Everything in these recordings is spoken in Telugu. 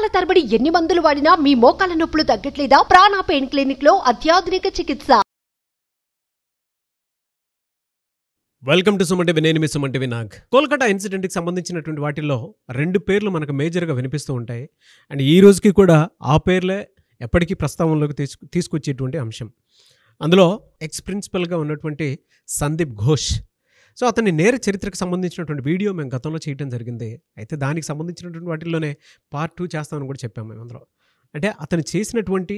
నెలల తరబడి ఎన్ని మందులు వాడినా మీ మోకాల నొప్పులు తగ్గట్లేదా ప్రాణ పెయిన్ క్లినిక్ లో అత్యాధునిక చికిత్స వెల్కమ్ టు సుమంటివి నేను మీ సుమంటివి నాగ్ కోల్కతా ఇన్సిడెంట్కి సంబంధించినటువంటి వాటిల్లో రెండు పేర్లు మనకు మేజర్గా వినిపిస్తూ ఉంటాయి అండ్ ఈ రోజుకి కూడా ఆ పేర్లే ఎప్పటికీ ప్రస్తావనలోకి తీసుకు తీసుకొచ్చేటువంటి అంశం అందులో ఎక్స్ ప్రిన్సిపల్గా ఉన్నటువంటి సందీప్ ఘోష్ సో అతని నేర చరిత్రకు సంబంధించినటువంటి వీడియో మేము గతంలో చేయడం జరిగింది అయితే దానికి సంబంధించినటువంటి వాటిల్లోనే పార్ట్ టూ చేస్తామని కూడా చెప్పాము మేము అందులో అంటే అతను చేసినటువంటి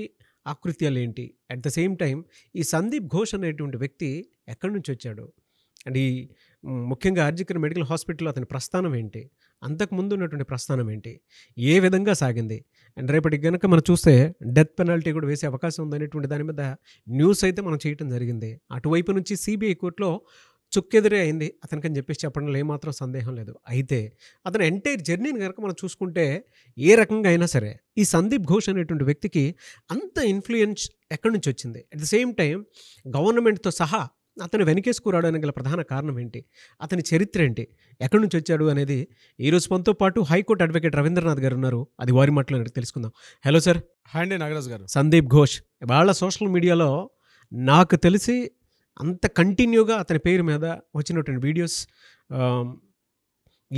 ఆకృత్యాలు ఏంటి అట్ ద సేమ్ టైం ఈ సందీప్ ఘోష్ అనేటువంటి వ్యక్తి ఎక్కడి నుంచి వచ్చాడు అండ్ ఈ ముఖ్యంగా అర్జికర్ మెడికల్ హాస్పిటల్లో అతని ప్రస్థానం ఏంటి అంతకుముందు ఉన్నటువంటి ప్రస్థానం ఏంటి ఏ విధంగా సాగింది అండ్ రేపటికి కనుక మనం చూస్తే డెత్ పెనాల్టీ కూడా వేసే అవకాశం ఉందనేటువంటి దాని మీద న్యూస్ అయితే మనం చేయటం జరిగింది అటువైపు నుంచి సిబిఐ కోర్టులో చుక్కెదురే అయింది అతనికి అని చెప్పేసి చెప్పడంలో ఏమాత్రం సందేహం లేదు అయితే అతను ఎంటైర్ జర్నీని కనుక మనం చూసుకుంటే ఏ రకంగా అయినా సరే ఈ సందీప్ ఘోష్ అనేటువంటి వ్యక్తికి అంత ఇన్ఫ్లుయెన్స్ ఎక్కడి నుంచి వచ్చింది అట్ ద సేమ్ టైం గవర్నమెంట్తో సహా అతను వెనకేసుకురావడానికి గల ప్రధాన కారణం ఏంటి అతని చరిత్ర ఏంటి ఎక్కడి నుంచి వచ్చాడు అనేది ఈరోజు మనతో పాటు హైకోర్టు అడ్వకేట్ రవీంద్రనాథ్ గారు ఉన్నారు అది వారి మాటలో తెలుసుకుందాం హలో సార్ హాయ్ నాగరాజ్ గారు సందీప్ ఘోష్ వాళ్ళ సోషల్ మీడియాలో నాకు తెలిసి అంత కంటిన్యూగా అతని పేరు మీద వచ్చినటువంటి వీడియోస్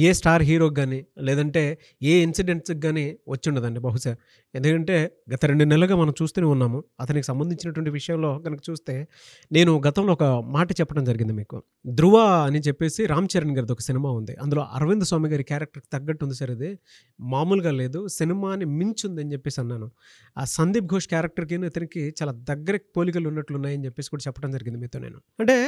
ఏ స్టార్ హీరోకి కానీ లేదంటే ఏ ఇన్సిడెంట్స్కి కానీ వచ్చి ఉండదండి బహుశా ఎందుకంటే గత రెండు నెలలుగా మనం చూస్తూనే ఉన్నాము అతనికి సంబంధించినటువంటి విషయంలో కనుక చూస్తే నేను గతంలో ఒక మాట చెప్పడం జరిగింది మీకు ధ్రువ అని చెప్పేసి రామ్ చరణ్ గారిది ఒక సినిమా ఉంది అందులో అరవింద్ స్వామి గారి క్యారెక్టర్కి తగ్గట్టు ఉంది సార్ ఇది మామూలుగా లేదు సినిమాని ఉందని చెప్పేసి అన్నాను ఆ సందీప్ ఘోష్ క్యారెక్టర్కి ఇతనికి చాలా దగ్గర పోలికలు ఉన్నట్లున్నాయని చెప్పేసి కూడా చెప్పడం జరిగింది మీతో నేను అంటే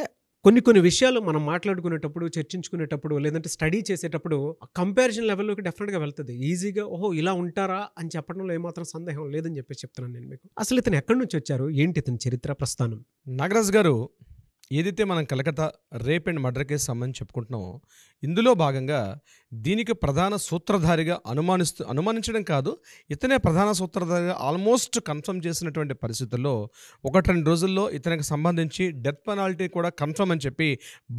కొన్ని కొన్ని విషయాలు మనం మాట్లాడుకునేటప్పుడు చర్చించుకునేటప్పుడు లేదంటే స్టడీ చేసేటప్పుడు కంపారిజన్ లెవెల్లోకి డెఫినెట్గా వెళ్తుంది ఈజీగా ఓహో ఇలా ఉంటారా అని చెప్పడంలో ఏమాత్రం సందేహం లేదని చెప్పి చెప్తున్నాను నేను మీకు అసలు ఇతను ఎక్కడి నుంచి వచ్చారు ఏంటి ఇతని చరిత్ర ప్రస్థానం నాగరాజు గారు ఏదైతే మనం Calcutta rape and murder case సంబంధించి చెప్పుకుంటున్నామో ఇందులో భాగంగా దీనికి ప్రధాన సూత్రధారిగా అనుమానిస్తూ అనుమానించడం కాదు ఇతనే ప్రధాన సూత్రధారిగా ఆల్మోస్ట్ కన్ఫర్మ్ చేసినటువంటి పరిస్థితుల్లో ఒకటి రెండు రోజుల్లో ఇతనికి సంబంధించి డెత్ పెనాల్టీ కూడా కన్ఫర్మ్ అని చెప్పి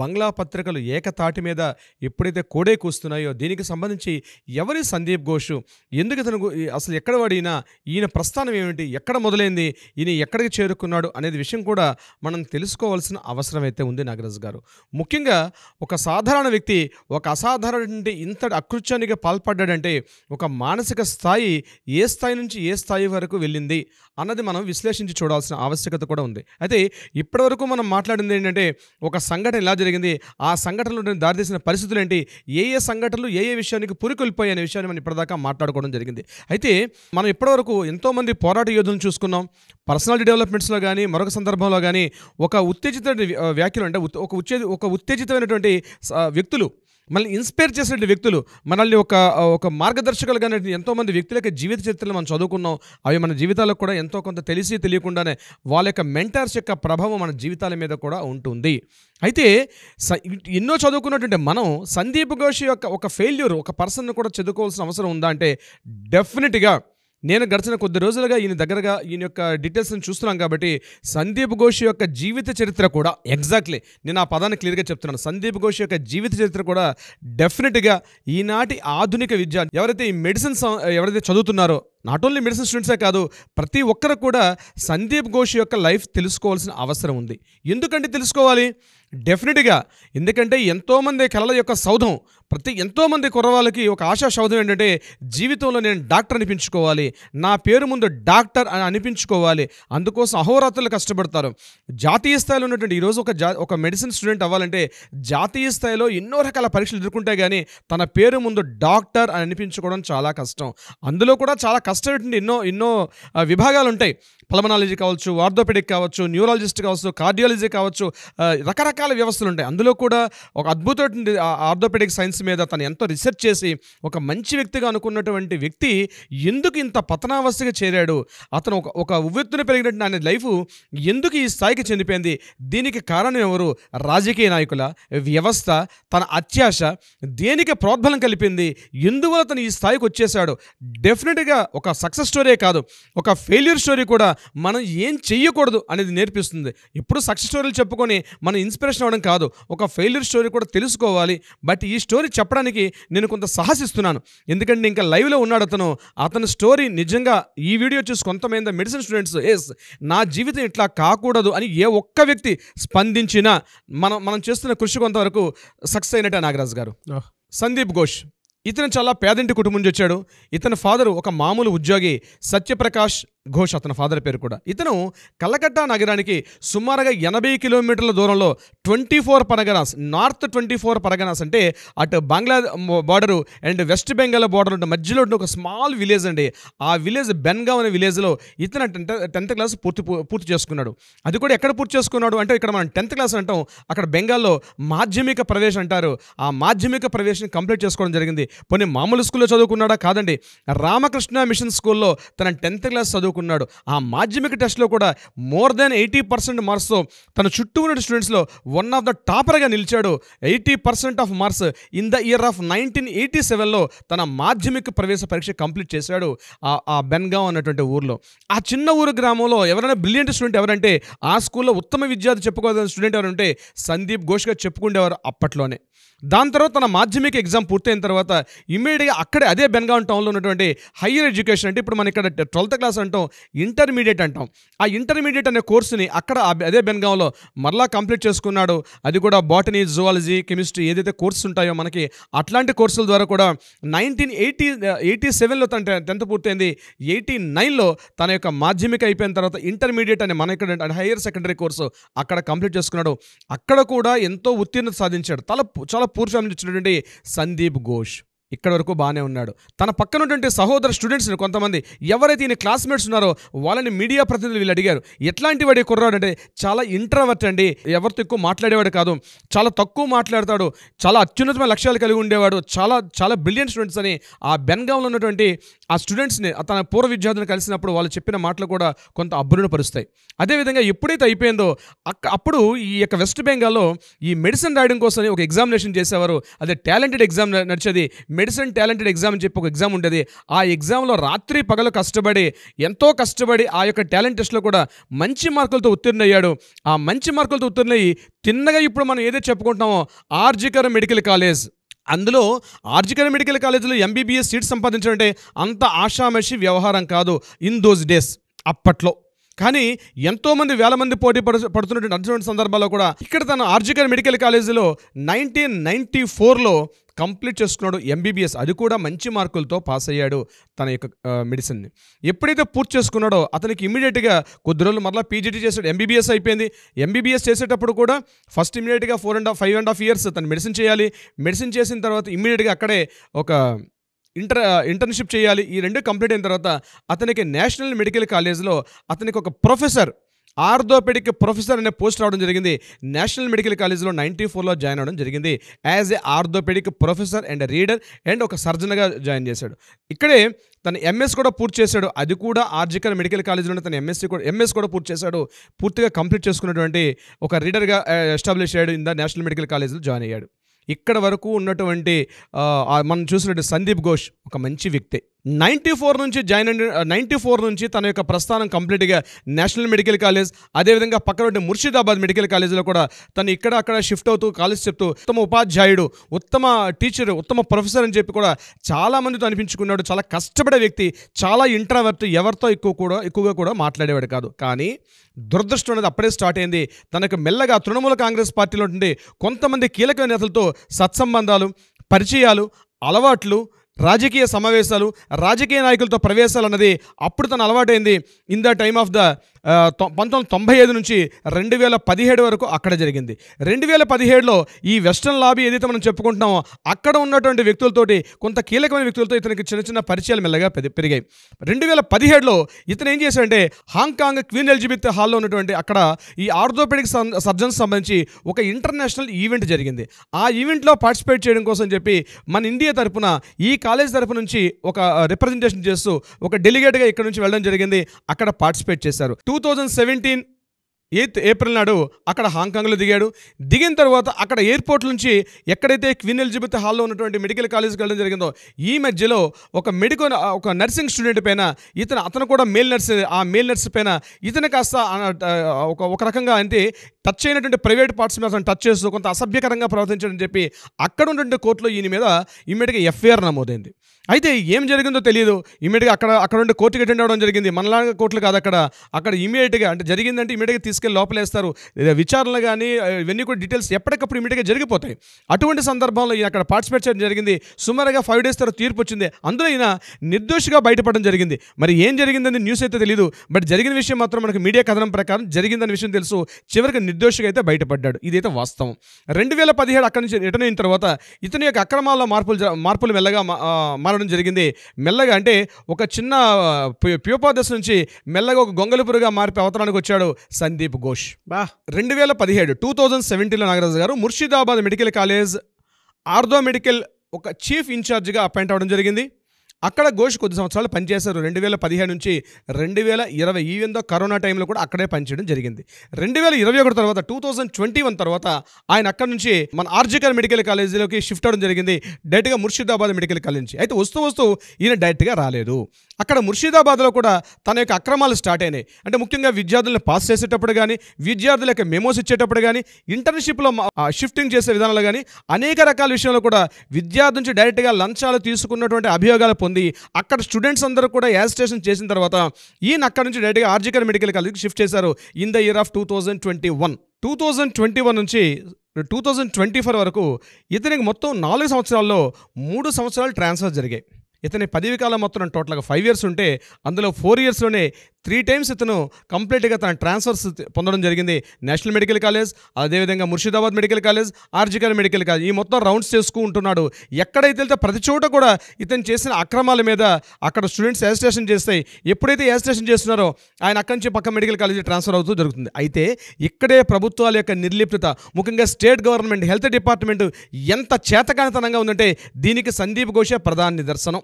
బంగ్లా పత్రికలు ఏకతాటి మీద ఎప్పుడైతే కోడే కూస్తున్నాయో దీనికి సంబంధించి ఎవరి సందీప్ ఘోష్ ఎందుకు ఇతను అసలు ఎక్కడ వాడినా ఈయన ప్రస్థానం ఏమిటి ఎక్కడ మొదలైంది ఈయన ఎక్కడికి చేరుకున్నాడు అనేది విషయం కూడా మనం తెలుసుకోవాల్సిన అవసరం అయితే ఉంది నాగరాజు గారు ముఖ్యంగా ఒక సాధారణ వ్యక్తి ఒక అసాధారణ ఇంతటి అకృత్యానికి పాల్పడ్డాడంటే ఒక మానసిక స్థాయి ఏ స్థాయి నుంచి ఏ స్థాయి వరకు వెళ్ళింది అన్నది మనం విశ్లేషించి చూడాల్సిన ఆవశ్యకత కూడా ఉంది అయితే ఇప్పటివరకు మనం మాట్లాడింది ఏంటంటే ఒక సంఘటన ఎలా జరిగింది ఆ సంఘటనలో దారితీసిన పరిస్థితులు ఏంటి ఏ ఏ సంఘటనలు ఏ ఏ విషయానికి పురికొల్పోయి అనే విషయాన్ని మనం ఇప్పటిదాకా మాట్లాడుకోవడం జరిగింది అయితే మనం ఇప్పటివరకు ఎంతోమంది పోరాట యోధులను చూసుకున్నాం పర్సనాలిటీ డెవలప్మెంట్స్లో కానీ మరొక సందర్భంలో కానీ ఒక ఉత్తేజిత వ్యాఖ్యలు అంటే ఒక ఉత్తేజ ఒక ఉత్తేజితమైనటువంటి వ్యక్తులు మనల్ని ఇన్స్పైర్ చేసినటువంటి వ్యక్తులు మనల్ని ఒక ఒక మార్గదర్శకులుగా ఎంతోమంది వ్యక్తుల యొక్క జీవిత చరిత్రలు మనం చదువుకున్నాం అవి మన జీవితాలకు కూడా ఎంతో కొంత తెలిసి తెలియకుండానే వాళ్ళ యొక్క మెంటార్స్ యొక్క ప్రభావం మన జీవితాల మీద కూడా ఉంటుంది అయితే స ఎన్నో చదువుకున్నటువంటి మనం సందీప్ ఘోష్ యొక్క ఒక ఫెయిల్యూర్ ఒక పర్సన్ కూడా చదువుకోవాల్సిన అవసరం ఉందా అంటే డెఫినెట్గా నేను గడిచిన కొద్ది రోజులుగా ఈయన దగ్గరగా ఈయన యొక్క డీటెయిల్స్ని చూస్తున్నాం కాబట్టి సందీప్ ఘోష్ యొక్క జీవిత చరిత్ర కూడా ఎగ్జాక్ట్లీ నేను ఆ పదాన్ని క్లియర్గా చెప్తున్నాను సందీప్ ఘోష్ యొక్క జీవిత చరిత్ర కూడా డెఫినెట్గా ఈనాటి ఆధునిక విద్య ఎవరైతే ఈ మెడిసిన్ ఎవరైతే చదువుతున్నారో నాట్ ఓన్లీ మెడిసిన్ స్టూడెంట్సే కాదు ప్రతి ఒక్కరు కూడా సందీప్ ఘోష్ యొక్క లైఫ్ తెలుసుకోవాల్సిన అవసరం ఉంది ఎందుకంటే తెలుసుకోవాలి డెఫినెట్గా ఎందుకంటే ఎంతోమంది కళల యొక్క సౌధం ప్రతి ఎంతోమంది కుర్రవాళ్ళకి ఒక ఆశా శబ్దం ఏంటంటే జీవితంలో నేను డాక్టర్ అనిపించుకోవాలి నా పేరు ముందు డాక్టర్ అని అనిపించుకోవాలి అందుకోసం అహోరాత్రులు కష్టపడతారు జాతీయ స్థాయిలో ఉన్నటువంటి ఈరోజు ఒక జా ఒక మెడిసిన్ స్టూడెంట్ అవ్వాలంటే జాతీయ స్థాయిలో ఎన్నో రకాల పరీక్షలు ఎదుర్కొంటే కానీ తన పేరు ముందు డాక్టర్ అని అనిపించుకోవడం చాలా కష్టం అందులో కూడా చాలా కష్టమైనటువంటి ఎన్నో ఎన్నో విభాగాలు ఉంటాయి పల్మనాలజీ కావచ్చు ఆర్థోపెడిక్ కావచ్చు న్యూరాలజిస్ట్ కావచ్చు కార్డియాలజీ కావచ్చు రకరకాల వ్యవస్థలు ఉంటాయి అందులో కూడా ఒక అద్భుతమైనటువంటి ఆర్థోపెడిక్ సైన్స్ సైన్స్ మీద తను ఎంతో రీసెర్చ్ చేసి ఒక మంచి వ్యక్తిగా అనుకున్నటువంటి వ్యక్తి ఎందుకు ఇంత పతనావస్థగా చేరాడు అతను ఒక ఒక ఉవ్వెత్తున పెరిగినట్టు ఆయన లైఫ్ ఎందుకు ఈ స్థాయికి చెందిపోయింది దీనికి కారణం ఎవరు రాజకీయ నాయకుల వ్యవస్థ తన అత్యాశ దేనికి ప్రోద్బలం కలిపింది ఎందువల్ల తను ఈ స్థాయికి వచ్చేసాడు డెఫినెట్గా ఒక సక్సెస్ స్టోరీ కాదు ఒక ఫెయిల్యూర్ స్టోరీ కూడా మనం ఏం చెయ్యకూడదు అనేది నేర్పిస్తుంది ఎప్పుడు సక్సెస్ స్టోరీలు చెప్పుకొని మనం ఇన్స్పిరేషన్ అవ్వడం కాదు ఒక ఫెయిల్యూర్ స్టోరీ కూడా తెలుసుకోవాలి బట్ ఈ స్టోరీ స్టోరీ చెప్పడానికి నేను కొంత సాహసిస్తున్నాను ఎందుకంటే ఇంకా లైవ్లో ఉన్నాడు అతను అతని స్టోరీ నిజంగా ఈ వీడియో చూసి కొంతమంది మెడిసిన్ స్టూడెంట్స్ ఎస్ నా జీవితం ఇట్లా కాకూడదు అని ఏ ఒక్క వ్యక్తి స్పందించినా మనం మనం చేస్తున్న కృషి కొంతవరకు సక్సెస్ అయినట్టే నాగరాజ్ గారు సందీప్ ఘోష్ ఇతను చాలా పేదింటి కుటుంబం నుంచి వచ్చాడు ఇతని ఫాదర్ ఒక మామూలు ఉద్యోగి సత్యప్రకాష్ ఘోష్ అతని ఫాదర్ పేరు కూడా ఇతను కలకట్ట నగరానికి సుమారుగా ఎనభై కిలోమీటర్ల దూరంలో twenty four Parganas north twenty four Parganas అంటే అటు Bangla border and west Bengal border ఉంటే మధ్యలో ఉన్న ఒక స్మాల్ విలేజ్ అండి ఆ విలేజ్ బెన్గా అనే విలేజ్లో ఇతను టెన్త్ టెన్త్ క్లాస్ పూర్తి పూర్తి చేసుకున్నాడు అది కూడా ఎక్కడ పూర్తి చేసుకున్నాడు అంటే ఇక్కడ మనం టెన్త్ క్లాస్ అంటాం అక్కడ బెంగాల్లో మాధ్యమిక ప్రవేశం అంటారు ఆ మాధ్యమిక ప్రవేశం కంప్లీట్ చేసుకోవడం జరిగింది పోనీ మామూలు స్కూల్లో చదువుకున్నాడా కాదండి రామకృష్ణ మిషన్ స్కూల్లో తన టెన్త్ క్లాస్ చదువు అనుకున్నాడు ఆ మాధ్యమిక టెస్ట్లో కూడా మోర్ దెన్ ఎయిటీ పర్సెంట్ మార్క్స్తో తన చుట్టూ ఉన్న స్టూడెంట్స్లో వన్ ఆఫ్ ద టాపర్గా నిలిచాడు eighty percent of marks in the year of nineteen eighty సెవెన్లో తన మాధ్యమిక ప్రవేశ పరీక్ష కంప్లీట్ చేశాడు ఆ బెన్గావ్ అన్నటువంటి ఊర్లో ఆ చిన్న ఊరు గ్రామంలో ఎవరైనా బ్రిలియంట్ స్టూడెంట్ ఎవరంటే ఆ స్కూల్లో ఉత్తమ విద్యార్థి చెప్పుకోగల స్టూడెంట్ ఎవరంటే సందీప్ ఘోష్గా చెప్పుకుండేవారు అప్పట్లోనే దాని తర్వాత తన మాధ్యమిక ఎగ్జామ్ పూర్తయిన తర్వాత ఇమీడియట్గా అక్కడే అదే బెన్గావ్ టౌన్లో ఉన్నటువంటి హైయర్ ఎడ్యుకేషన్ అంటే ఇప్పుడు మన ఇక్కడ ట్వెల్త్ క్లాస్ అంటాం ఇంటర్మీడియట్ అంటాం ఆ ఇంటర్మీడియట్ అనే కోర్సుని అక్కడ అదే బెన్గాంలో మరలా కంప్లీట్ చేసుకున్నాడు అది కూడా బాటనీ జువాలజీ కెమిస్ట్రీ ఏదైతే కోర్సు ఉంటాయో మనకి అట్లాంటి కోర్సుల ద్వారా కూడా నైన్టీన్ ఎయిటీ ఎయిటీ సెవెన్లో తన టెన్త్ పూర్తయింది ఎయిటీ నైన్లో తన యొక్క మాధ్యమిక అయిపోయిన తర్వాత ఇంటర్మీడియట్ అనే మన ఇక్కడ హైయర్ సెకండరీ కోర్సు అక్కడ కంప్లీట్ చేసుకున్నాడు అక్కడ కూడా ఎంతో ఉత్తీర్ణత సాధించాడు తల చాలా పూర్ ఫ్యామిలీ సందీప్ ఘోష్ ఇక్కడ వరకు బాగానే ఉన్నాడు తన పక్కనటువంటి సహోదర స్టూడెంట్స్ని కొంతమంది ఎవరైతే ఈయన క్లాస్మేట్స్ ఉన్నారో వాళ్ళని మీడియా ప్రతినిధులు వీళ్ళు అడిగారు ఎట్లాంటి వాడి కుర్రాడు అంటే చాలా ఇంట్రవర్ట్ అండి ఎవరితో ఎక్కువ మాట్లాడేవాడు కాదు చాలా తక్కువ మాట్లాడతాడు చాలా అత్యున్నతమైన లక్ష్యాలు కలిగి ఉండేవాడు చాలా చాలా బ్రిలియంట్ స్టూడెంట్స్ అని ఆ బెన్గాంలో ఉన్నటువంటి ఆ స్టూడెంట్స్ని తన పూర్వ విద్యార్థులను కలిసినప్పుడు వాళ్ళు చెప్పిన మాటలు కూడా కొంత అబ్బురును పరుస్తాయి అదేవిధంగా ఎప్పుడైతే అయిపోయిందో అప్పుడు ఈ యొక్క వెస్ట్ బెంగాల్లో ఈ మెడిసిన్ రాయడం కోసం ఒక ఎగ్జామినేషన్ చేసేవారు అదే టాలెంటెడ్ ఎగ్జామ్ నడిచేది మెడిసిన్ టాలెంటెడ్ ఎగ్జామ్ అని చెప్పి ఒక ఎగ్జామ్ ఉండేది ఆ ఎగ్జామ్లో రాత్రి పగలు కష్టపడి ఎంతో కష్టపడి ఆ యొక్క టాలెంట్ టెస్ట్లో కూడా మంచి మార్కులతో ఉత్తీర్ణయ్యాడు ఆ మంచి మార్కులతో ఉత్తీర్ణయ్యి తిన్నగా ఇప్పుడు మనం ఏదైతే చెప్పుకుంటున్నామో ఆర్జికర్ మెడికల్ కాలేజ్ అందులో ఆర్జికర్ మెడికల్ కాలేజీలో ఎంబీబీఎస్ సీట్ సంపాదించడం అంటే అంత ఆషామషి వ్యవహారం కాదు ఇన్ దోస్ డేస్ అప్పట్లో కానీ ఎంతోమంది వేల మంది పోటీ పడు పడుతున్నటువంటి అటువంటి సందర్భాల్లో కూడా ఇక్కడ తన ఆర్జికర్ మెడికల్ కాలేజీలో నైన్టీన్ నైంటీ ఫోర్లో కంప్లీట్ చేసుకున్నాడు ఎంబీబీఎస్ అది కూడా మంచి మార్కులతో పాస్ అయ్యాడు తన యొక్క మెడిసిన్ని ఎప్పుడైతే పూర్తి చేసుకున్నాడో అతనికి ఇమీడియట్గా కొద్ది రోజులు మరలా పీజీటీ చేసాడు ఎంబీబీఎస్ అయిపోయింది ఎంబీబీఎస్ చేసేటప్పుడు కూడా ఫస్ట్ ఇమీడియట్గా four and half five and half years తను మెడిసిన్ చేయాలి మెడిసిన్ చేసిన తర్వాత ఇమీడియట్గా అక్కడే ఒక ఇంటర్ ఇంటర్న్షిప్ చేయాలి ఈ రెండు కంప్లీట్ అయిన తర్వాత అతనికి నేషనల్ మెడికల్ కాలేజ్లో అతనికి ఒక ప్రొఫెసర్ ఆర్థోపెడిక్ ప్రొఫెసర్ అనే పోస్ట్ రావడం జరిగింది నేషనల్ మెడికల్ కాలేజ్లో నైంటీ ఫోర్లో జాయిన్ అవ్వడం జరిగింది as a orthopaedic professor and reader and ఒక సర్జన్గా జాయిన్ చేశాడు ఇక్కడే తను ఎంఎస్ కూడా పూర్తి చేశాడు అది కూడా ఆర్జికల్ మెడికల్ కాలేజ్లోనే తను ఎంఎస్సీ కూడా ఎంఎస్ కూడా పూర్తి చేశాడు పూర్తిగా కంప్లీట్ చేసుకున్నటువంటి ఒక రీడర్గా ఎస్టాబ్లిష్ అయ్యాడు ఇందా నేషనల్ మెడికల్ కాలేజ్లో జాయిన్ అయ్యాడు ఇక్కడ వరకు ఉన్నటువంటి మనం చూసినట్టు సందీప్ ఘోష్ ఒక మంచి వ్యక్తే నైంటీ ఫోర్ నుంచి జాయిన్ అయిన నైంటీ ఫోర్ నుంచి తన యొక్క ప్రస్థానం కంప్లీట్గా నేషనల్ మెడికల్ కాలేజ్ అదేవిధంగా పక్కన ఉండే ముర్షిదాబాద్ మెడికల్ కాలేజీలో కూడా తను ఇక్కడ అక్కడ షిఫ్ట్ అవుతూ కాలేజ్ చెప్తూ ఉత్తమ ఉపాధ్యాయుడు ఉత్తమ టీచర్ ఉత్తమ ప్రొఫెసర్ అని చెప్పి కూడా చాలామందితో అనిపించుకున్నాడు చాలా కష్టపడే వ్యక్తి చాలా ఇంట్రావర్ట్ ఎవరితో ఎక్కువ కూడా ఎక్కువగా కూడా మాట్లాడేవాడు కాదు కానీ దురదృష్టం అనేది అప్పుడే స్టార్ట్ అయింది తనకు మెల్లగా తృణమూల కాంగ్రెస్ పార్టీలో ఉండే కొంతమంది కీలక నేతలతో సత్సంబంధాలు పరిచయాలు అలవాట్లు రాజకీయ సమావేశాలు రాజకీయ నాయకులతో ప్రవేశాలు అన్నది అప్పుడు తను అలవాటైంది in the time of the పంతొమ్మిది తొంభై ఐదు నుంచి రెండు వేల పదిహేడు వరకు అక్కడ జరిగింది రెండు వేల పదిహేడులో ఈ వెస్ట్రన్ లాబీ ఏదైతే మనం చెప్పుకుంటున్నామో అక్కడ ఉన్నటువంటి వ్యక్తులతోటి కొంత కీలకమైన వ్యక్తులతో ఇతనికి చిన్న చిన్న పరిచయాలు మెల్లగా పెరిగాయి రెండు వేల పదిహేడులో ఇతను ఏం చేశాడంటే హాంకాంగ్ క్వీన్ ఎలిజబెత్ హాల్లో ఉన్నటువంటి అక్కడ ఈ ఆర్థోపెడిక్ సర్జన్ సంబంధించి ఒక ఇంటర్నేషనల్ ఈవెంట్ జరిగింది ఆ ఈవెంట్లో పార్టిసిపేట్ చేయడం కోసం చెప్పి మన ఇండియా తరఫున ఈ కాలేజ్ తరఫు నుంచి ఒక రిప్రజెంటేషన్ చేస్తూ ఒక డెలిగేట్గా ఇక్కడ నుంచి వెళ్ళడం జరిగింది అక్కడ పార్టిసిపేట్ చేశారు టూ 2017 ఎయిత్ ఏప్రిల్ నాడు అక్కడ హాంకాంగ్లో దిగాడు దిగిన తర్వాత అక్కడ ఎయిర్పోర్ట్ నుంచి ఎక్కడైతే క్వీన్ ఎలిజబెత్ హాల్లో ఉన్నటువంటి మెడికల్ కాలేజ్కి వెళ్ళడం జరిగిందో ఈ మధ్యలో ఒక మెడికల్ ఒక నర్సింగ్ స్టూడెంట్ పైన ఇతను అతను కూడా మేల్ నర్స్ ఆ మేల్ నర్స్ పైన ఇతను కాస్త ఒక ఒక రకంగా అంటే టచ్ అయినటువంటి ప్రైవేట్ పార్ట్స్ మీద అతను టచ్ చేస్తూ కొంత అసభ్యకరంగా ప్రవర్తించడం చెప్పి అక్కడ ఉన్నటువంటి కోర్టులో ఈయన మీద ఇమ్మీడియట్గా ఎఫ్ఐఆర్ నమోదైంది అయితే ఏం జరిగిందో తెలియదు ఇమీడియట్గా అక్కడ అక్కడ ఉండే కోర్టుకి అటెండ్ అవ్వడం జరిగింది మనలాగా కోర్టులు కాదు అక్కడ అక్కడ ఇమీడియట్గా అంటే జరిగిందంటే ఇమీడియట్గా తీసుకెళ్ళి లోపలేస్తారు విచారణలు కానీ ఇవన్నీ కూడా డీటెయిల్స్ ఎప్పటికప్పుడు ఇమీడియట్గా జరిగిపోతాయి అటువంటి సందర్భంలో ఈయన అక్కడ పార్టిసిపేట్ చేయడం జరిగింది సుమారుగా ఫైవ్ డేస్ తర్వాత తీర్పు వచ్చింది అందులో ఈయన నిర్దోషిగా బయటపడడం జరిగింది మరి ఏం జరిగిందని న్యూస్ అయితే తెలియదు బట్ జరిగిన విషయం మాత్రం మనకు మీడియా కథనం ప్రకారం జరిగిందనే విషయం తెలుసు చివరికి నిర్దోషిగా అయితే బయటపడ్డాడు ఇదైతే వాస్తవం రెండు వేల పదిహేడు అక్కడి నుంచి రిటర్న్ అయిన తర్వాత ఇతని యొక్క అక్రమాల్లో మార్పులు మార్పులు మెల్లగా మారడం జరిగింది మెల్లగా అంటే ఒక చిన్న ప్యూపా దశ నుంచి మెల్లగా ఒక గొంగలిపురుగా మార్పే అవతరానికి వచ్చాడు సంధి ప్రదీప్ ఘోష్ బా రెండు వేల పదిహేడు టూ థౌజండ్ సెవెంటీలో నాగరాజు గారు Murshidabad medical college ortho medical ఒక చీఫ్ ఇన్ఛార్జ్గా అపాయింట్ అవ్వడం జరిగింది అక్కడ ఘోష్ కొద్ది సంవత్సరాలు పనిచేశారు రెండు వేల పదిహేను నుంచి రెండు వేల ఇరవై ఈవెందో కరోనా టైంలో కూడా అక్కడే పనిచేయడం జరిగింది రెండు వేల ఇరవై ఒకటి తర్వాత టూ థౌజండ్ ట్వంటీ వన్ తర్వాత ఆయన అక్కడ నుంచి మన ఆర్జికర్ మెడికల్ కాలేజీలోకి షిఫ్ట్ అవ్వడం జరిగింది డైరెక్ట్గా ముర్షిదాబాద్ మెడికల్ కాలేజ్ నుంచి అయితే వస్తూ వస్తూ ఈయన డైరెక్ట్గా రాలేదు అక్కడ ముర్షిదాబాద్లో కూడా తన యొక్క అక్రమాలు స్టార్ట్ అయినాయి అంటే ముఖ్యంగా విద్యార్థులను పాస్ చేసేటప్పుడు కానీ విద్యార్థుల యొక్క మెమోస్ ఇచ్చేటప్పుడు కానీ ఇంటర్న్షిప్లో షిఫ్టింగ్ చేసే విధానాలు కానీ అనేక రకాల విషయంలో కూడా విద్యార్థి నుంచి డైరెక్ట్గా లంచాలు తీసుకున్నటువంటి అభియోగాలు పొంది అక్కడ స్టూడెంట్స్ అందరూ కూడా యాజిటేషన్ చేసిన తర్వాత ఈయన అక్కడ నుంచి డైరెక్ట్గా ఆర్జికర్ మెడికల్ కాలేజీకి షిఫ్ట్ చేశారు in the year of two thousand twenty one two thousand twenty one నుంచి టూ థౌజండ్ ట్వంటీ ఫోర్ వరకు ఇతనికి మొత్తం నాలుగు సంవత్సరాల్లో మూడు సంవత్సరాలు ట్రాన్స్ఫర్ జరిగాయి ఇతని పదవి కాలం మొత్తం టోటల్గా ఫైవ్ ఇయర్స్ ఉంటే అందులో ఫోర్ ఇయర్స్లోనే త్రీ టైమ్స్ ఇతను కంప్లీట్గా తన ట్రాన్స్ఫర్స్ పొందడం జరిగింది నేషనల్ మెడికల్ కాలేజ్ అదేవిధంగా Murshidabad medical college RG Kar medical college ఈ మొత్తం రౌండ్స్ చేసుకు ఉంటున్నాడు ఎక్కడైతే వెళ్తే ప్రతి చోట కూడా ఇతను చేసిన అక్రమాల మీద అక్కడ స్టూడెంట్స్ యాజిటేషన్ చేస్తాయి ఎప్పుడైతే యాజిటేషన్ చేస్తున్నారో ఆయన అక్కడి నుంచి పక్క మెడికల్ కాలేజీ ట్రాన్స్ఫర్ అవుతూ జరుగుతుంది అయితే ఇక్కడే ప్రభుత్వాల యొక్క నిర్లిప్త ముఖ్యంగా స్టేట్ గవర్నమెంట్ హెల్త్ డిపార్ట్మెంట్ ఎంత చేతకానితనంగా ఉందంటే దీనికి సందీప్ ఘోషే ప్రధాన నిదర్శనం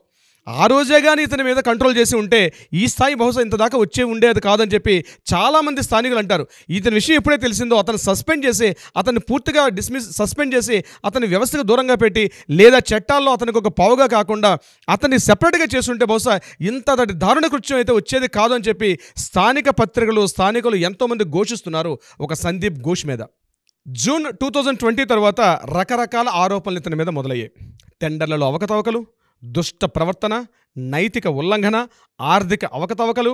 ఆ రోజే కానీ ఇతని మీద కంట్రోల్ చేసి ఉంటే ఈ స్థాయి బహుశా ఇంత దాకా వచ్చే ఉండేది కాదని చెప్పి చాలామంది స్థానికులు అంటారు ఇతని విషయం ఎప్పుడైతే తెలిసిందో అతను సస్పెండ్ చేసి అతన్ని పూర్తిగా డిస్మిస్ సస్పెండ్ చేసి అతని వ్యవస్థకు దూరంగా పెట్టి లేదా చట్టాల్లో అతనికి ఒక పావుగా కాకుండా అతన్ని సెపరేట్గా చేస్తుంటే బహుశా ఇంత అతడి దారుణ కృత్యం అయితే వచ్చేది కాదు అని చెప్పి స్థానిక పత్రికలు స్థానికులు ఎంతోమంది ఘోషిస్తున్నారు ఒక సందీప్ ఘోష్ మీద జూన్ టూ ట్వంటీ తర్వాత రకరకాల ఆరోపణలు ఇతని మీద మొదలయ్యాయి టెండర్లలో అవకతవకలు దుష్ట ప్రవర్తన నైతిక ఉల్లంఘన ఆర్థిక అవకతవకలు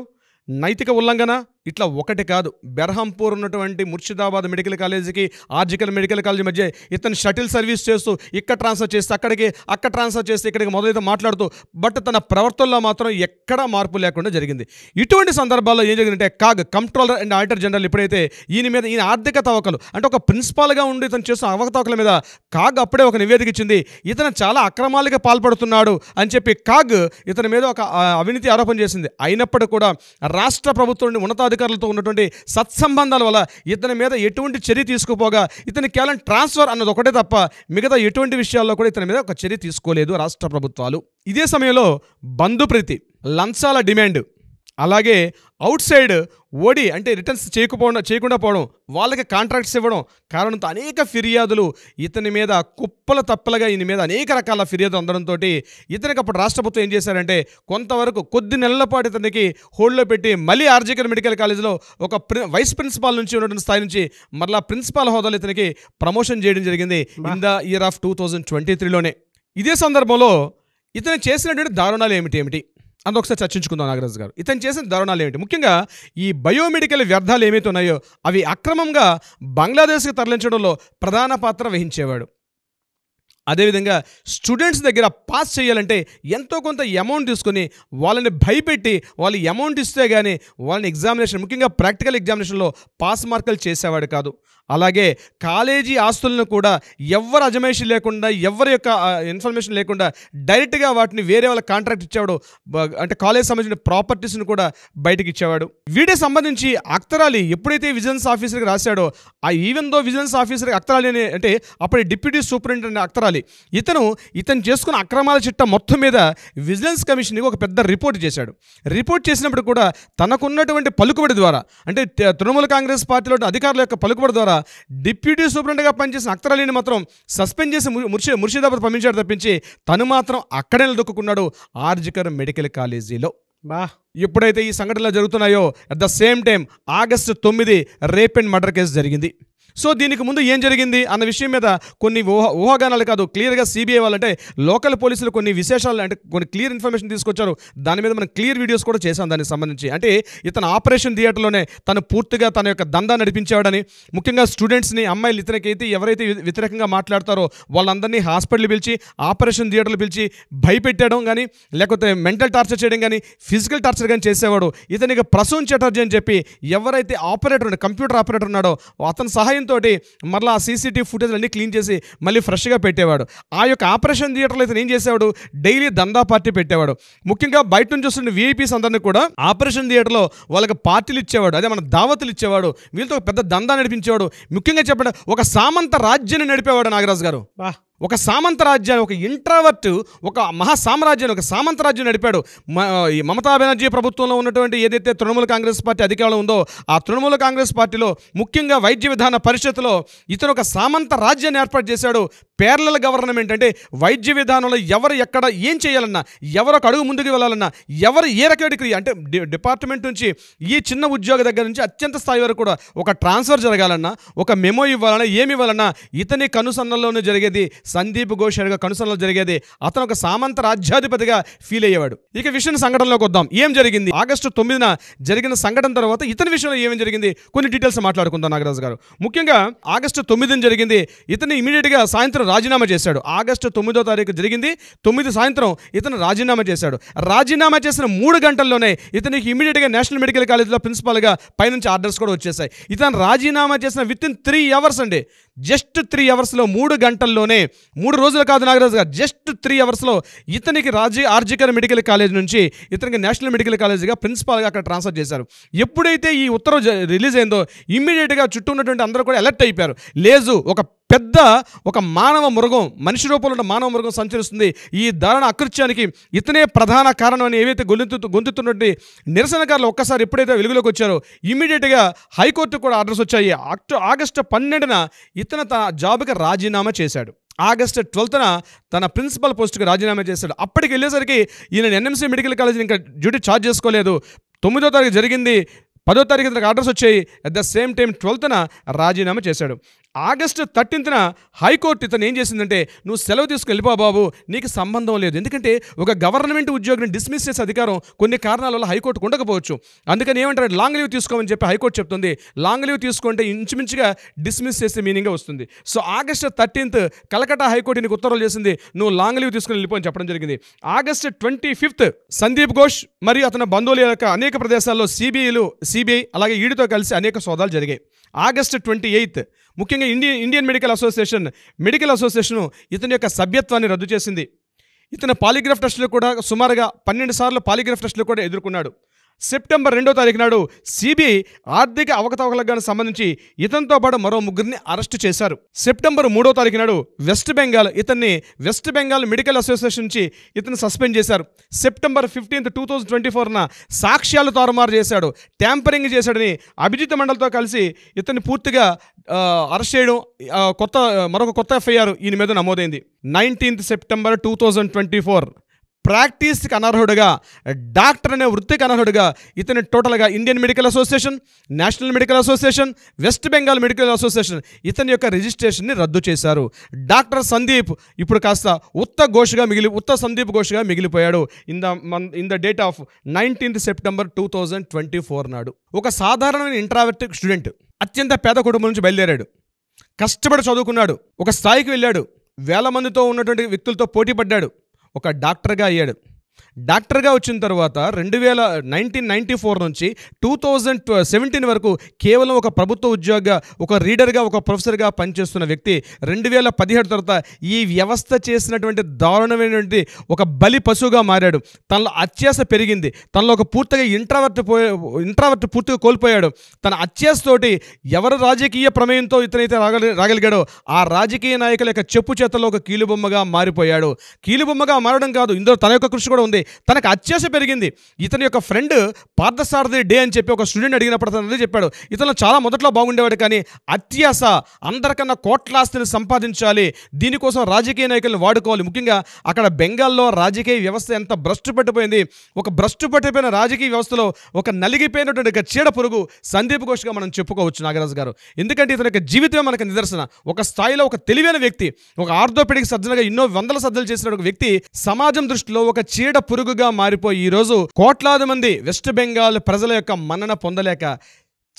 నైతిక ఉల్లంఘన ఇట్లా ఒకటి కాదు బెర్హంపూర్ ఉన్నటువంటి ముర్షిదాబాద్ మెడికల్ కాలేజీకి ఆర్జికల్ మెడికల్ కాలేజీ మధ్య ఇతను షటిల్ సర్వీస్ చేస్తూ ఇక్కడ ట్రాన్స్ఫర్ చేస్తే అక్కడికి అక్కడ ట్రాన్స్ఫర్ చేస్తే ఇక్కడికి మొదలైతే మాట్లాడుతూ బట్ తన ప్రవర్తనలో మాత్రం ఎక్కడా మార్పు లేకుండా జరిగింది ఇటువంటి సందర్భాల్లో ఏం జరిగిందంటే CAG controller and auditor general ఎప్పుడైతే ఈయన మీద ఈయన ఆర్థిక తవ్వకలు అంటే ఒక ప్రిన్సిపాల్గా ఉండి ఇతను చేస్తున్న అవకతవకల మీద కాగ్ అప్పుడే ఒక నివేదిక ఇచ్చింది ఇతను చాలా అక్రమాలుగా పాల్పడుతున్నాడు అని చెప్పి కాగ్ ఇతని మీద ఒక అవినీతి ఆరోపణ చేసింది అయినప్పటికీ కూడా రాష్ట్ర ప్రభుత్వం ఉన్నతాధికారులతో ఉన్నటువంటి సత్సంబంధాల వల్ల ఇతని మీద ఎటువంటి చర్య తీసుకుపోగా ఇతని కేవలం ట్రాన్స్ఫర్ అన్నది ఒకటే తప్ప మిగతా ఎటువంటి విషయాల్లో కూడా ఇతని మీద ఒక చర్య తీసుకోలేదు రాష్ట్ర ప్రభుత్వాలు ఇదే సమయంలో బంధుప్రీతి లంచాల డిమాండ్ అలాగే అవుట్ సైడ్ ఓడి అంటే రిటర్న్స్ చేయకపోవడం చేయకుండా పోవడం వాళ్ళకి కాంట్రాక్ట్స్ ఇవ్వడం కారణంతో అనేక ఫిర్యాదులు ఇతని మీద కుప్పల తప్పలుగా ఈయన మీద అనేక రకాల ఫిర్యాదులు అందడంతో ఇతనికి అప్పుడు రాష్ట్ర ప్రభుత్వం ఏం చేశారంటే కొంతవరకు కొద్ది నెలల పాటు ఇతనికి హోల్డ్లో పెట్టి మళ్ళీ ఆర్జికల్ మెడికల్ కాలేజీలో ఒక వైస్ ప్రిన్సిపాల్ నుంచి ఉన్నటువంటి స్థాయి నుంచి మరలా ప్రిన్సిపాల్ హోదాలో ఇతనికి ప్రమోషన్ చేయడం జరిగింది in the year of two thousand twenty త్రీలోనే ఇదే సందర్భంలో ఇతను చేసినటువంటి దారుణాలు ఏమిటి ఏమిటి అందు ఒకసారి చర్చించుకుందాం నాగరాజు గారు ఇతను చేసిన దారుణాలు ఏమిటి ముఖ్యంగా ఈ బయోమెడికల్ వ్యర్థాలు ఏమైతే ఉన్నాయో అవి అక్రమంగా బంగ్లాదేశ్కి తరలించడంలో ప్రధాన పాత్ర వహించేవాడు అదేవిధంగా స్టూడెంట్స్ దగ్గర పాస్ చేయాలంటే ఎంతో కొంత అమౌంట్ తీసుకొని వాళ్ళని భయపెట్టి వాళ్ళు అమౌంట్ ఇస్తే కానీ వాళ్ళని ఎగ్జామినేషన్ ముఖ్యంగా ప్రాక్టికల్ ఎగ్జామినేషన్లో పాస్ మార్కులు చేసేవాడు కాదు అలాగే కాలేజీ ఆస్తులను కూడా ఎవరు అజమేషన్ లేకుండా ఎవరి యొక్క ఇన్ఫర్మేషన్ లేకుండా డైరెక్ట్గా వాటిని వేరే వాళ్ళ కాంట్రాక్ట్ ఇచ్చేవాడు అంటే కాలేజ్ సంబంధించిన ప్రాపర్టీస్ని కూడా బయటకు ఇచ్చేవాడు వీటికి సంబంధించి అక్తరాలి ఎప్పుడైతే విజిలెన్స్ ఆఫీసర్కి రాశాడో ఆ ఈవెన్ దో విజిలెన్స్ ఆఫీసర్కి అక్తరాలి అంటే అప్పుడు డిప్యూటీ సూపరింటెండెంట్ అక్తరాలి ఉండాలి ఇతను ఇతను చేసుకున్న అక్రమాల చిట్ట మొత్తం మీద విజిలెన్స్ కమిషన్కి ఒక పెద్ద రిపోర్ట్ చేశాడు రిపోర్ట్ చేసినప్పుడు కూడా తనకున్నటువంటి పలుకుబడి ద్వారా అంటే తృణమూల కాంగ్రెస్ పార్టీలో అధికారుల యొక్క పలుకుబడి ద్వారా డిప్యూటీ సూపరింటెండెంట్గా పనిచేసిన అలీని మాత్రం సస్పెండ్ చేసి ముర్షి ముర్షిదాబాద్ పంపించాడు తప్పించి తను మాత్రం అక్కడే దొక్కున్నాడు ఆర్జికర్ మెడికల్ కాలేజీలో బా ఎప్పుడైతే ఈ సంఘటనలు జరుగుతున్నాయో at the same time August తొమ్మిది రేప్ అండ్ మర్డర్ కేసు జరిగింది సో దీనికి ముందు ఏం జరిగింది అన్న విషయం మీద కొన్ని ఊహ ఊహాగానాలు కాదు క్లియర్గా సిబిఐ వాళ్ళంటే లోకల్ పోలీసులు కొన్ని విశేషాలు అంటే కొన్ని క్లియర్ ఇన్ఫర్మేషన్ తీసుకొచ్చారు దాని మీద మనం క్లియర్ వీడియోస్ కూడా చేశాం దానికి సంబంధించి అంటే ఇతను ఆపరేషన్ థియేటర్లోనే తను పూర్తిగా తన యొక్క దందా నడిపించేవాడని ముఖ్యంగా స్టూడెంట్స్ని అమ్మాయిలు ఇతరకైతే ఎవరైతే వ్యతిరేకంగా మాట్లాడతారో వాళ్ళందరినీ హాస్పిటల్ పిలిచి ఆపరేషన్ థియేటర్లు పిలిచి భయపెట్టడం కానీ లేకపోతే మెంటల్ టార్చర్ చేయడం కానీ ఫిజికల్ టార్చర్ కానీ చేసేవాడు ఇతనికి ప్రసూన్ చటర్జీ అని చెప్పి ఎవరైతే ఆపరేటర్ కంప్యూటర్ ఆపరేటర్ ఉన్నాడో అతని సహాయం ఉద్దేశంతో మరలా ఆ సీసీటీవీ ఫుటేజ్లన్నీ క్లీన్ చేసి మళ్ళీ ఫ్రెష్గా పెట్టేవాడు ఆ యొక్క ఆపరేషన్ థియేటర్లో అయితే ఏం చేసేవాడు డైలీ దందా పార్టీ పెట్టేవాడు ముఖ్యంగా బయట నుంచి వస్తున్న వీఐపీస్ అందరినీ కూడా ఆపరేషన్ థియేటర్లో వాళ్ళకి పార్టీలు ఇచ్చేవాడు అదే మన దావతులు ఇచ్చేవాడు వీళ్ళతో పెద్ద దందా నడిపించేవాడు ముఖ్యంగా చెప్పండి ఒక సామంత రాజ్యాన్ని నడిపేవాడు నాగరాజు గారు ఒక సామంత రాజ్యాన్ని ఒక ఇంట్రావర్ట్ ఒక మహా సామ్రాజ్యాన్ని ఒక సామంత రాజ్యం నడిపాడు మమతా బెనర్జీ ప్రభుత్వంలో ఉన్నటువంటి ఏదైతే తృణమూల కాంగ్రెస్ పార్టీ అధికారంలో ఉందో ఆ తృణమూల కాంగ్రెస్ పార్టీలో ముఖ్యంగా వైద్య విధాన పరిషత్తులో ఇతను ఒక సామంత రాజ్యాన్ని ఏర్పాటు చేశాడు పేర్లల గవర్నమెంట్ అంటే వైద్య విధానంలో ఎవరు ఎక్కడ ఏం చేయాలన్నా ఎవరు అడుగు ముందుకు వెళ్ళాలన్నా ఎవరు ఏ రకమైన క్రియ అంటే డిపార్ట్మెంట్ నుంచి ఈ చిన్న ఉద్యోగ దగ్గర నుంచి అత్యంత స్థాయి వరకు కూడా ఒక ట్రాన్స్ఫర్ జరగాలన్నా ఒక మెమో ఇవ్వాలన్నా ఏమి ఇవ్వాలన్నా ఇతని కనుసన్నల్లోనే జరిగేది సందీప్ ఘోష్ ఎరుగ కనుసనలో జరిగేది అతను ఒక సామంత రాజ్యాధిపతిగా ఫీల్ అయ్యేవాడు ఇక విషయం సంఘటనలోకి వద్దాం ఏం జరిగింది ఆగస్టు తొమ్మిదిన జరిగిన సంఘటన తర్వాత ఇతని విషయంలో ఏమేమి జరిగింది కొన్ని డీటెయిల్స్ మాట్లాడుకుందాం నాగరాజు గారు ముఖ్యంగా ఆగస్టు తొమ్మిదిని జరిగింది ఇతను ఇమీడియట్గా సాయంత్రం రాజీనామా చేశాడు ఆగస్టు తొమ్మిదో తారీఖు జరిగింది తొమ్మిది సాయంత్రం ఇతను రాజీనామా చేశాడు రాజీనామా చేసిన మూడు గంటల్లోనే ఇతనికి ఇమీడియట్గా నేషనల్ మెడికల్ కాలేజ్లో గా పైనుంచి ఆర్డర్స్ కూడా వచ్చేసాయి ఇతను రాజీనామా చేసిన విత్ ఇన్ త్రీ అవర్స్ అండి జస్ట్ త్రీ అవర్స్లో మూడు గంటల్లోనే మూడు రోజులు కాదు నాగరాజు గారు జస్ట్ త్రీ అవర్స్లో ఇతనికి రాజీ ఆర్జికర్ మెడికల్ కాలేజ్ నుంచి ఇతనికి నేషనల్ మెడికల్ కాలేజీగా ప్రిన్సిపాల్గా అక్కడ ట్రాన్స్ఫర్ చేశారు ఎప్పుడైతే ఈ ఉత్తర్వు రిలీజ్ అయిందో ఇమ్మీడియట్గా చుట్టూ ఉన్నటువంటి అందరూ కూడా అలర్ట్ అయిపోయారు లేదు ఒక పెద్ద ఒక మానవ మృగం మనిషి రూపంలో ఉన్న మానవ మృగం సంచరిస్తుంది ఈ దారుణ అకృత్యానికి ఇతనే ప్రధాన కారణం అని ఏవైతే గొంతు గొంతుతున్నటువంటి నిరసనకారులు ఒక్కసారి ఎప్పుడైతే వెలుగులోకి వచ్చారో ఇమీడియట్గా హైకోర్టు కూడా ఆర్డర్స్ వచ్చాయి అక్టో ఆగస్టు పన్నెండున ఇతను తన జాబ్కి రాజీనామా చేశాడు ఆగస్టు ట్వెల్త్న తన ప్రిన్సిపల్ పోస్టుకు రాజీనామా చేశాడు అప్పటికి వెళ్ళేసరికి ఈయన ఎన్ఎంసీ మెడికల్ కాలేజీని ఇంకా డ్యూటీ ఛార్జ్ చేసుకోలేదు తొమ్మిదో తారీఖు జరిగింది పదో తారీఖు తనకు ఆర్డర్స్ వచ్చాయి అట్ ద సేమ్ టైం ట్వెల్త్న రాజీనామా చేశాడు ఆగస్టు థర్టీన్త్న హైకోర్టు ఇతను ఏం చేసిందంటే నువ్వు సెలవు తీసుకుని బాబు నీకు సంబంధం లేదు ఎందుకంటే ఒక గవర్నమెంట్ ఉద్యోగిని డిస్మిస్ చేసే అధికారం కొన్ని కారణాల వల్ల హైకోర్టుకు ఉండకపోవచ్చు అందుకని ఏమంటారు లాంగ్ లీవ్ తీసుకోమని చెప్పి హైకోర్టు చెప్తుంది లాంగ్ లీవ్ తీసుకుంటే ఇంచుమించుగా డిస్మిస్ చేసే మీనింగ్ వస్తుంది so August thirteenth Calcutta high court నీకు ఉత్తర్వులు చేసింది నువ్వు లాంగ్ లీవ్ తీసుకుని వెళ్ళిపో చెప్పడం జరిగింది August twenty fifth Sandeep Ghosh మరియు అతని బంధువుల యొక్క అనేక ప్రదేశాల్లో సిబిఐలు సిబిఐ అలాగే ఈడితో కలిసి అనేక సోదాలు జరిగాయి ఆగస్టు ట్వంటీ ఎయిత్ ముఖ్యంగా Indian Indian medical association medical association ఇతని యొక్క సభ్యత్వాన్ని రద్దు చేసింది ఇతను పాలిగ్రాఫ్ టెస్టులు కూడా సుమారుగా పన్నెండు సార్లు పాలిగ్రాఫ్ టెస్టులు కూడా ఎదుర్కొన్నాడు సెప్టెంబర్ రెండో తారీఖు నాడు సిబిఐ ఆర్థిక అవకతవకలకు సంబంధించి ఇతనితో పాటు మరో ముగ్గురిని అరెస్టు చేశారు సెప్టెంబర్ మూడో తారీఖు నాడు వెస్ట్ బెంగాల్ ఇతన్ని వెస్ట్ బెంగాల్ మెడికల్ అసోసియేషన్ నుంచి ఇతను సస్పెండ్ చేశారు September fifteenth two thousand twenty ఫోర్న సాక్ష్యాలు తారుమారు చేశాడు ట్యాంపరింగ్ చేశాడని అభిజిత్ మండల్తో కలిసి ఇతన్ని పూర్తిగా అరెస్ట్ చేయడం కొత్త మరొక కొత్త ఎఫ్ఐఆర్ ఈయన మీద నమోదైంది nineteenth September two thousand twenty four ప్రాక్టీస్కి అనర్హుడుగా డాక్టర్ అనే వృత్తికి అనర్హుడుగా ఇతని టోటల్గా Indian medical association national medical association west Bengal medical association ఇతని యొక్క రిజిస్ట్రేషన్ని రద్దు చేశారు డాక్టర్ సందీప్ ఇప్పుడు కాస్త ఉత్త ఘోషగా మిగిలి ఉత్త సందీప్ ఘోషగా మిగిలిపోయాడు ఇన్ ద మన్ in the date of nineteenth September two thousand twenty four నాడు ఒక సాధారణమైన ఇంట్రావర్టిక్ స్టూడెంట్ అత్యంత పేద కుటుంబం నుంచి బయలుదేరాడు కష్టపడి చదువుకున్నాడు ఒక స్థాయికి వెళ్ళాడు వేల మందితో ఉన్నటువంటి వ్యక్తులతో పోటీ పడ్డాడు ఒక డాక్టర్గా అయ్యాడు డాక్టర్గా వచ్చిన తర్వాత రెండు వేల నైన్టీన్ నైంటీ ఫోర్ నుంచి టూ థౌజండ్ సెవెంటీన్ వరకు కేవలం ఒక ప్రభుత్వ ఉద్యోగిగా ఒక రీడర్గా ఒక ప్రొఫెసర్గా పనిచేస్తున్న వ్యక్తి రెండు వేల పదిహేడు తర్వాత ఈ వ్యవస్థ చేసినటువంటి దారుణమైనటువంటి ఒక బలి పశువుగా మారాడు తనలో అత్యాస పెరిగింది తనలో ఒక పూర్తిగా ఇంట్రావర్ట్ పోయి ఇంట్రావర్ట్ పూర్తిగా కోల్పోయాడు తన అత్యాసతోటి ఎవరు రాజకీయ ప్రమేయంతో ఇతనైతే రాగలి రాగలిగాడో ఆ రాజకీయ నాయకుల యొక్క చెప్పు చేతల్లో ఒక కీలుబొమ్మగా మారిపోయాడు కీలుబొమ్మగా మారడం కాదు ఇందులో తన యొక్క కృషి కూడా ఉంది తనకు అత్యాశ పెరిగింది ఇతని యొక్క ఫ్రెండ్ పార్థసారథి డే అని చెప్పి ఒక స్టూడెంట్ అడిగినప్పుడు అతను అదే చెప్పాడు ఇతను చాలా మొదట్లో బాగుండేవాడు కానీ అత్యాశ అందరికన్నా కోట్లాస్తిని సంపాదించాలి దీనికోసం రాజకీయ నాయకులను వాడుకోవాలి ముఖ్యంగా అక్కడ బెంగాల్లో రాజకీయ వ్యవస్థ ఎంత భ్రష్టు పట్టిపోయింది ఒక భ్రష్టు పట్టిపోయిన రాజకీయ వ్యవస్థలో ఒక నలిగిపోయినటువంటి ఒక చీడ పురుగు సందీప్ ఘోష్గా మనం చెప్పుకోవచ్చు నాగరాజు గారు ఎందుకంటే ఇతని యొక్క జీవితమే మనకు నిదర్శన ఒక స్థాయిలో ఒక తెలివైన వ్యక్తి ఒక ఆర్థోపెడిక్ సజ్జనగా ఎన్నో వందల సజ్జలు చేసిన ఒక వ్యక్తి సమాజం దృష్టిలో ఒక చీడ పురుగుగా మారిపోయి ఈరోజు కోట్లాది మంది వెస్ట్ బెంగాల్ ప్రజల యొక్క మన్నన పొందలేక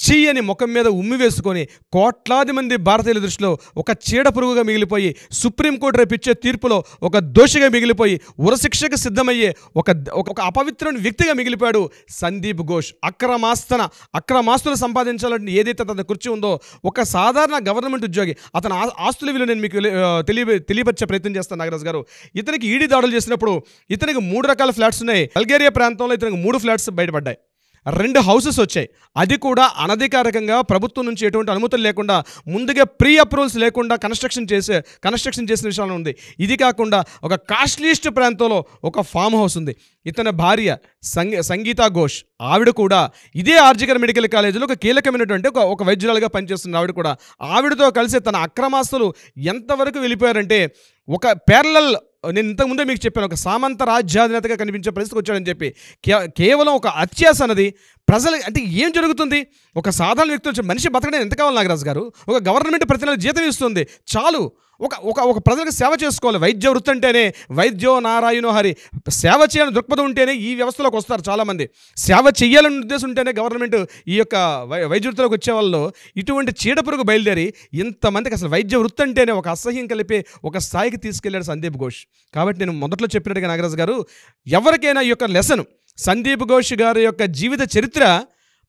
చీయని అని ముఖం మీద ఉమ్మి వేసుకొని కోట్లాది మంది భారతీయుల దృష్టిలో ఒక చీడ పురుగుగా మిగిలిపోయి సుప్రీంకోర్టు రేపిచ్చే తీర్పులో ఒక దోషిగా మిగిలిపోయి ఉరశిక్షకు సిద్ధమయ్యే ఒక ఒక అపవిత్రుని వ్యక్తిగా మిగిలిపోయాడు సందీప్ ఘోష్ అక్రమాస్తన అక్రమాస్తులు సంపాదించాలంటే ఏదైతే తన కుర్చీ ఉందో ఒక సాధారణ గవర్నమెంట్ ఉద్యోగి అతని ఆస్తుల విలువ నేను మీకు తెలియ తెలియపరిచే ప్రయత్నం చేస్తాను నాగరాజ్ గారు ఇతనికి ఈడీ దాడులు చేసినప్పుడు ఇతనికి మూడు రకాల ఫ్లాట్స్ ఉన్నాయి బల్గేరియా ప్రాంతంలో ఇతనికి మూడు ఫ్లాట్స్ బయటపడ్డాయి రెండు హౌసెస్ వచ్చాయి అది కూడా అనధికారికంగా ప్రభుత్వం నుంచి ఎటువంటి అనుమతులు లేకుండా ముందుగా ప్రీ అప్రూవల్స్ లేకుండా కన్స్ట్రక్షన్ చేసే కన్స్ట్రక్షన్ చేసిన విషయాలు ఉంది ఇది కాకుండా ఒక కాస్ట్లీస్ట్ ప్రాంతంలో ఒక ఫామ్ హౌస్ ఉంది ఇతని భార్య సంగీ సంగీత ఘోష్ ఆవిడ కూడా ఇదే ఆర్జికర్ మెడికల్ కాలేజీలో ఒక కీలకమైనటువంటి ఒక ఒక వైద్యురాలుగా పనిచేస్తుంది ఆవిడ కూడా ఆవిడతో కలిసి తన అక్రమాస్తులు ఎంతవరకు వెళ్ళిపోయారంటే ఒక పేర్లల్ నేను ఇంతకుముందే మీకు చెప్పాను ఒక సామంత రాజ్యాధినేతగా కనిపించే పరిస్థితికి వచ్చాడని చెప్పి కేవలం ఒక అత్యాస అన్నది ప్రజలు అంటే ఏం జరుగుతుంది ఒక సాధారణ వ్యక్తి మనిషి బతకడం ఎంత కావాలి నాగరాజు గారు ఒక గవర్నమెంట్ ప్రతి నెల జీతం ఇస్తుంది చాలు ఒక ఒక ఒక ప్రజలకు సేవ చేసుకోవాలి వైద్య వృత్తి అంటేనే వైద్యో నారాయణో హరి సేవ చేయని దృక్పథం ఉంటేనే ఈ వ్యవస్థలోకి వస్తారు చాలామంది సేవ చేయాలని ఉద్దేశం ఉంటేనే గవర్నమెంట్ ఈ యొక్క వైద్య వృత్తిలోకి వచ్చే వాళ్ళు ఇటువంటి చీడపురుగు బయలుదేరి ఇంతమందికి అసలు వైద్య వృత్తి అంటేనే ఒక అసహ్యం కలిపి ఒక స్థాయికి తీసుకెళ్లాడు సందీప్ ఘోష్ కాబట్టి నేను మొదట్లో చెప్పినట్టుగా నాగరాజు గారు ఎవరికైనా ఈ యొక్క లెసన్ సందీప్ ఘోష్ గారి యొక్క జీవిత చరిత్ర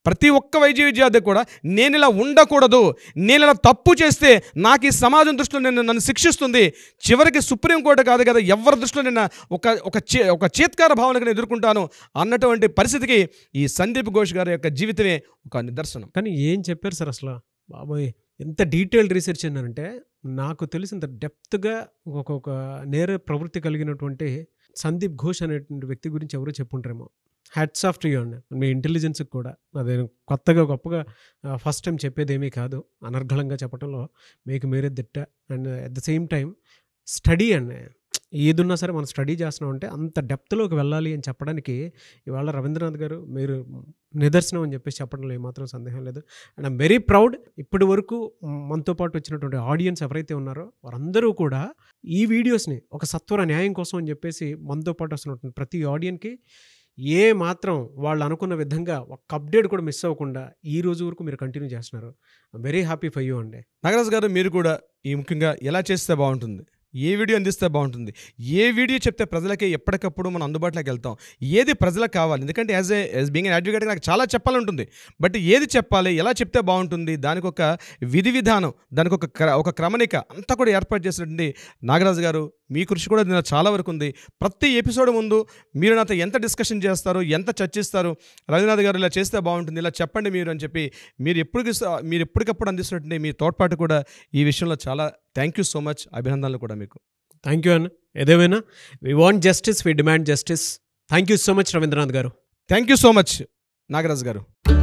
ప్రతి ఒక్క వైద్య విద్యార్థి కూడా నేను ఇలా ఉండకూడదు నేను ఇలా తప్పు చేస్తే నాకు ఈ సమాజం దృష్టిలో నేను నన్ను శిక్షిస్తుంది చివరికి సుప్రీంకోర్టు కాదు కదా ఎవరి దృష్టిలో నిన్న ఒక ఒక చే ఒక చేత్కార భావనకు నేను ఎదుర్కొంటాను అన్నటువంటి పరిస్థితికి ఈ సందీప్ ఘోష్ గారి యొక్క జీవితమే ఒక నిదర్శనం కానీ ఏం చెప్పారు సార్ అసలు బాబోయ్ ఎంత డీటెయిల్డ్ రీసెర్చ్ ఏంటంటే నాకు తెలిసినంత డెప్త్గా ఒక్కొక్క నేర ప్రవృత్తి కలిగినటువంటి సందీప్ ఘోష్ అనేటువంటి వ్యక్తి గురించి ఎవరో చెప్పుంటారేమో హ్యాట్స్ ఆఫ్ టు యూ అండి మీ ఇంటెలిజెన్స్ కూడా అదే కొత్తగా గొప్పగా ఫస్ట్ టైం చెప్పేది ఏమీ కాదు అనర్ఘలంగా చెప్పడంలో మీకు మీరే దిట్ట and at the same time study అండి ఏదున్నా సరే మనం స్టడీ చేస్తున్నాం అంటే అంత డెప్త్లోకి వెళ్ళాలి అని చెప్పడానికి ఇవాళ రవీంద్రనాథ్ గారు మీరు నిదర్శనం అని చెప్పేసి చెప్పడంలో ఏమాత్రం సందేహం లేదు అండ్ ఐమ్ వెరీ ప్రౌడ్ ఇప్పటి వరకు మనతో పాటు వచ్చినటువంటి ఆడియన్స్ ఎవరైతే ఉన్నారో వారందరూ కూడా ఈ వీడియోస్ని ఒక సత్వర న్యాయం కోసం అని చెప్పేసి మనతో పాటు వస్తున్నటువంటి ప్రతి ఆడియన్కి ఏ మాత్రం వాళ్ళు అనుకున్న విధంగా ఒక అప్డేట్ కూడా మిస్ అవ్వకుండా ఈ రోజు వరకు మీరు కంటిన్యూ చేస్తున్నారు వెరీ హ్యాపీ ఫర్ యూ అండి నాగరాజ్ గారు మీరు కూడా ఈ ముఖ్యంగా ఎలా చేస్తే బాగుంటుంది ఏ వీడియో అందిస్తే బాగుంటుంది ఏ వీడియో చెప్తే ప్రజలకి ఎప్పటికప్పుడు మనం అందుబాటులోకి వెళ్తాం ఏది ప్రజలకు కావాలి ఎందుకంటే as a as being advocate నాకు చాలా చెప్పాలంటుంది బట్ ఏది చెప్పాలి ఎలా చెప్తే బాగుంటుంది దానికి ఒక విధి విధానం దానికి ఒక ఒక క్రమణిక అంతా కూడా ఏర్పాటు చేసినటువంటి నాగరాజు గారు మీ కృషి కూడా దీనిలో చాలా వరకు ఉంది ప్రతి ఎపిసోడ్ ముందు మీరు నాతో ఎంత డిస్కషన్ చేస్తారు ఎంత చర్చిస్తారు రవీనాథ్ గారు ఇలా చేస్తే బాగుంటుంది ఇలా చెప్పండి మీరు అని చెప్పి మీరు ఎప్పటికి మీరు ఎప్పటికప్పుడు అందిస్తున్నట్టు మీ తోడ్పాటు కూడా ఈ విషయంలో చాలా థ్యాంక్ యూ సో మచ్ అభినందనలు కూడా మీకు థ్యాంక్ యూ అన్న ఏదేమైనా we want justice we demand justice thank you so much Ravindranath గారు thank you so much Nagaraj గారు